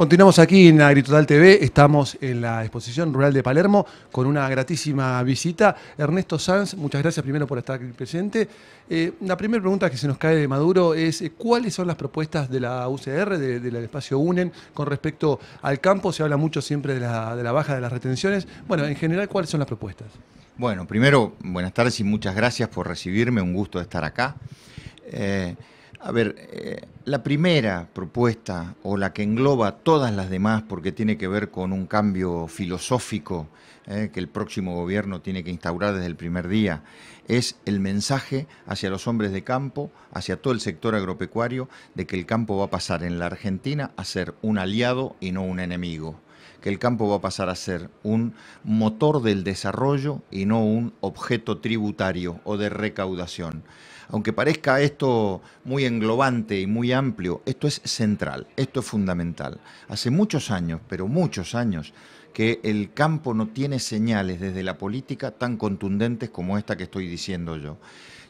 Continuamos aquí en Agritotal TV, estamos en la exposición rural de Palermo con una gratísima visita. Ernesto Sanz, muchas gracias primero por estar aquí presente. Eh, la primera pregunta que se nos cae de Maduro es eh, cuáles son las propuestas de la UCR, del espacio UNEN, con respecto al campo. Se habla mucho siempre de la, baja de las retenciones. Bueno, en general, ¿cuáles son las propuestas? Bueno, primero, buenas tardes y muchas gracias por recibirme, un gusto estar acá. Eh, a ver, eh, la primera propuesta, o la que engloba todas las demás, porque tiene que ver con un cambio filosófico eh, que el próximo gobierno tiene que instaurar desde el primer día, es el mensaje hacia los hombres de campo, hacia todo el sector agropecuario, de que el campo va a pasar en la Argentina a ser un aliado y no un enemigo que el campo va a pasar a ser un motor del desarrollo y no un objeto tributario o de recaudación. Aunque parezca esto muy englobante y muy amplio, esto es central, esto es fundamental. Hace muchos años, pero muchos años, que el campo no tiene señales desde la política tan contundentes como esta que estoy diciendo yo.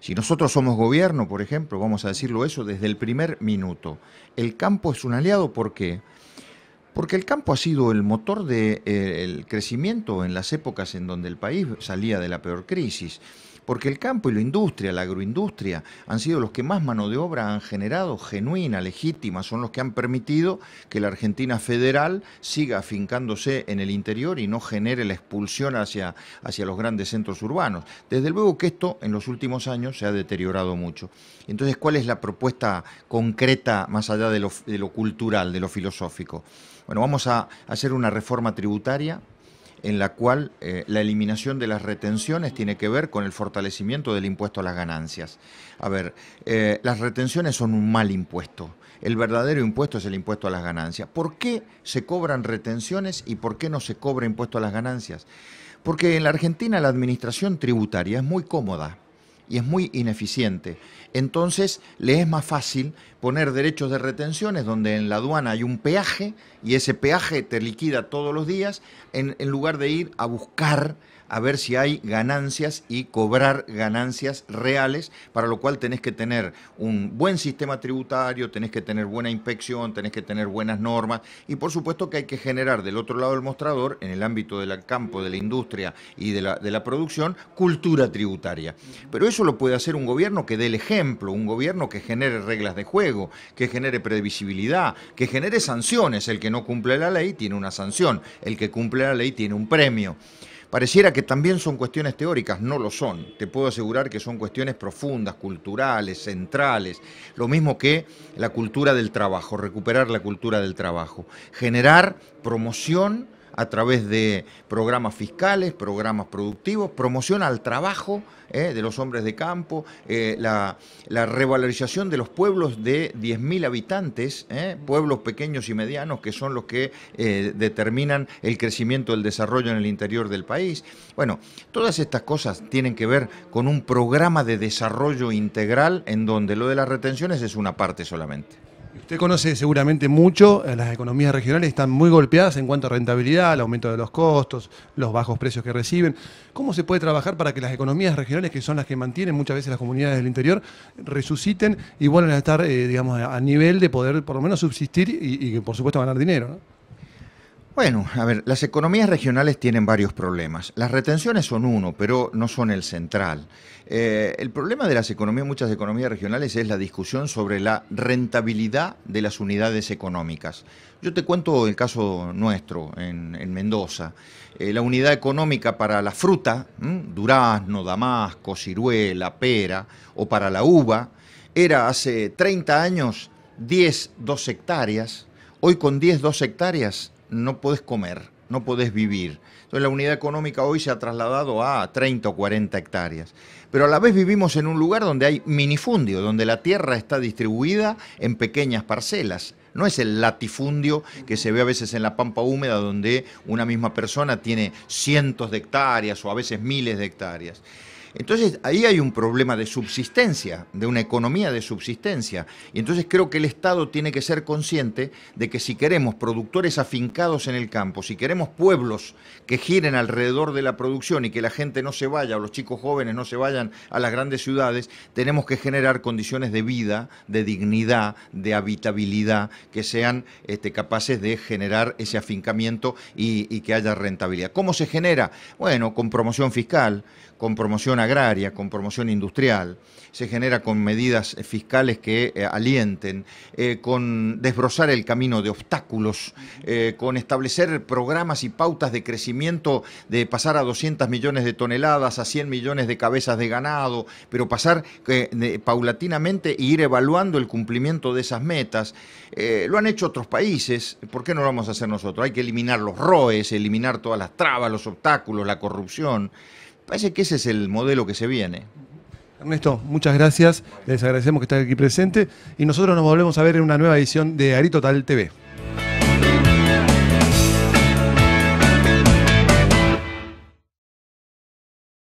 Si nosotros somos gobierno, por ejemplo, vamos a decirlo eso desde el primer minuto, el campo es un aliado porque porque el campo ha sido el motor del de, eh, crecimiento en las épocas en donde el país salía de la peor crisis porque el campo y la industria, la agroindustria, han sido los que más mano de obra han generado, genuina, legítima, son los que han permitido que la Argentina federal siga afincándose en el interior y no genere la expulsión hacia, hacia los grandes centros urbanos. Desde luego que esto en los últimos años se ha deteriorado mucho. Entonces, ¿cuál es la propuesta concreta más allá de lo, de lo cultural, de lo filosófico? Bueno, vamos a hacer una reforma tributaria en la cual eh, la eliminación de las retenciones tiene que ver con el fortalecimiento del impuesto a las ganancias. A ver, eh, las retenciones son un mal impuesto. El verdadero impuesto es el impuesto a las ganancias. ¿Por qué se cobran retenciones y por qué no se cobra impuesto a las ganancias? Porque en la Argentina la administración tributaria es muy cómoda y es muy ineficiente. Entonces le es más fácil poner derechos de retenciones donde en la aduana hay un peaje y ese peaje te liquida todos los días en, lugar de ir a buscar a ver si hay ganancias y cobrar ganancias reales, para lo cual tenés que tener un buen sistema tributario, tenés que tener buena inspección, tenés que tener buenas normas y por supuesto que hay que generar del otro lado del mostrador, en el ámbito del campo, de la industria y de la, de la producción, cultura tributaria. Pero eso eso lo puede hacer un gobierno que dé el ejemplo, un gobierno que genere reglas de juego, que genere previsibilidad, que genere sanciones. El que no cumple la ley tiene una sanción, el que cumple la ley tiene un premio. Pareciera que también son cuestiones teóricas, no lo son. Te puedo asegurar que son cuestiones profundas, culturales, centrales. Lo mismo que la cultura del trabajo, recuperar la cultura del trabajo, generar promoción a través de programas fiscales, programas productivos, promoción al trabajo eh, de los hombres de campo, eh, la, revalorización de los pueblos de 10.000 habitantes, eh, pueblos pequeños y medianos que son los que determinan el crecimiento, del desarrollo en el interior del país. Bueno, todas estas cosas tienen que ver con un programa de desarrollo integral en donde lo de las retenciones es una parte solamente. Usted conoce seguramente mucho, eh, las economías regionales están muy golpeadas en cuanto a rentabilidad, el aumento de los costos, los bajos precios que reciben. ¿Cómo se puede trabajar para que las economías regionales, que son las que mantienen muchas veces las comunidades del interior, resuciten y vuelvan a estar, eh, digamos, a nivel de poder por lo menos subsistir y, por supuesto ganar dinero? Bueno, a ver, las economías regionales tienen varios problemas. Las retenciones son uno, pero no son el central. Eh, el problema de las economías, muchas economías regionales, es la discusión sobre la rentabilidad de las unidades económicas. Yo te cuento el caso nuestro en, Mendoza. Eh, la unidad económica para la fruta, durazno, damasco, ciruela, pera, o para la uva, era hace 30 años 10, 2 hectáreas. Hoy con 10, 2 hectáreas no puedes comer, no puedes vivir. Entonces la unidad económica hoy se ha trasladado a 30 o 40 hectáreas. Pero a la vez vivimos en un lugar donde hay minifundio, donde la tierra está distribuida en pequeñas parcelas. No es el latifundio que se ve a veces en la pampa húmeda, donde una misma persona tiene cientos de hectáreas o a veces miles de hectáreas. Entonces ahí hay un problema de subsistencia, de una economía de subsistencia. Y entonces creo que el Estado tiene que ser consciente de que si queremos productores afincados en el campo, si queremos pueblos que giren alrededor de la producción y que la gente no se vaya o los chicos jóvenes no se vayan a las grandes ciudades, tenemos que generar condiciones de vida, de dignidad, de habitabilidad, que sean este, capaces de generar ese afincamiento y, y que haya rentabilidad. ¿Cómo se genera? Bueno, con promoción fiscal, con promoción agraria, con promoción industrial, se genera con medidas eh, fiscales que eh, alienten, eh, con desbrozar el camino de obstáculos, con establecer programas y pautas de crecimiento de pasar a 200 millones de toneladas, a 100 millones de cabezas de ganado, pero pasar paulatinamente e ir evaluando el cumplimiento de esas metas. lo han hecho otros países, ¿por qué no lo vamos a hacer nosotros? Hay que eliminar los ROEs, eliminar todas las trabas, los obstáculos, la corrupción. Parece que ese es el modelo que se viene. Ernesto, muchas gracias. Les agradecemos que estén aquí presente y nosotros nos volvemos a ver en una nueva edición de Total TV.